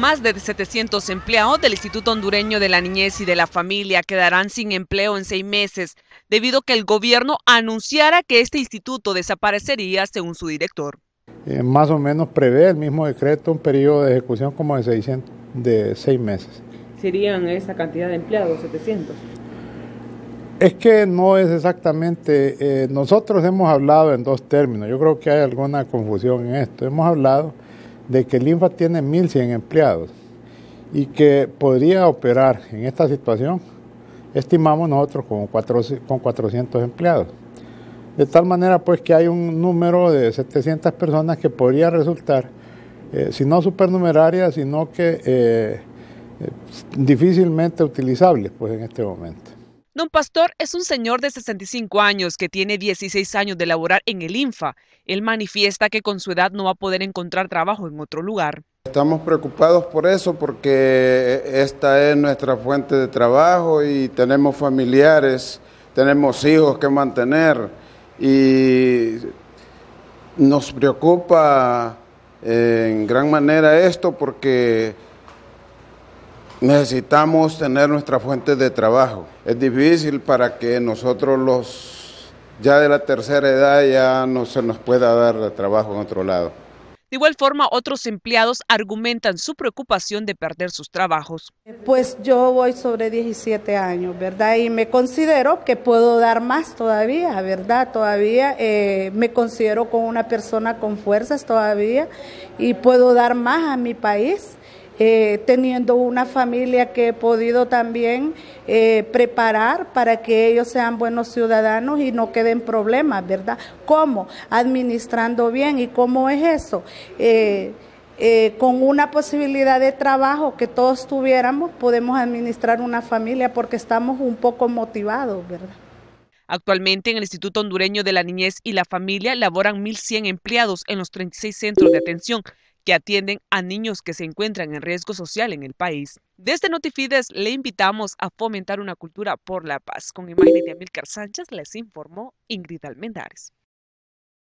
Más de 700 empleados del Instituto Hondureño de la Niñez y de la Familia quedarán sin empleo en seis meses, debido a que el gobierno anunciara que este instituto desaparecería, según su director. Eh, más o menos prevé el mismo decreto un periodo de ejecución como de, de seis meses. ¿Serían esa cantidad de empleados, 700? Es que no es exactamente, eh, nosotros hemos hablado en dos términos, yo creo que hay alguna confusión en esto, hemos hablado de que el INFA tiene 1.100 empleados y que podría operar en esta situación, estimamos nosotros con, cuatro, con 400 empleados. De tal manera pues que hay un número de 700 personas que podría resultar, eh, si no supernumerarias, sino que eh, eh, difícilmente utilizables pues en este momento. Don Pastor es un señor de 65 años que tiene 16 años de laborar en el INFA. Él manifiesta que con su edad no va a poder encontrar trabajo en otro lugar. Estamos preocupados por eso porque esta es nuestra fuente de trabajo y tenemos familiares, tenemos hijos que mantener y nos preocupa eh, en gran manera esto porque necesitamos tener nuestra fuente de trabajo. Es difícil para que nosotros los ya de la tercera edad ya no se nos pueda dar trabajo en otro lado. De igual forma, otros empleados argumentan su preocupación de perder sus trabajos. Pues yo voy sobre 17 años, ¿verdad? Y me considero que puedo dar más todavía, ¿verdad? Todavía eh, me considero como una persona con fuerzas todavía y puedo dar más a mi país. Eh, teniendo una familia que he podido también eh, preparar para que ellos sean buenos ciudadanos y no queden problemas, ¿verdad? ¿Cómo? Administrando bien. ¿Y cómo es eso? Eh, con una posibilidad de trabajo que todos tuviéramos, podemos administrar una familia porque estamos un poco motivados, ¿verdad? Actualmente en el Instituto Hondureño de la Niñez y la Familia laboran 1.100 empleados en los 36 centros de atención atienden a niños que se encuentran en riesgo social en el país. Desde este Notifides le invitamos a fomentar una cultura por la paz. Con imagen de Amílcar Sánchez les informó Ingrid Almendares.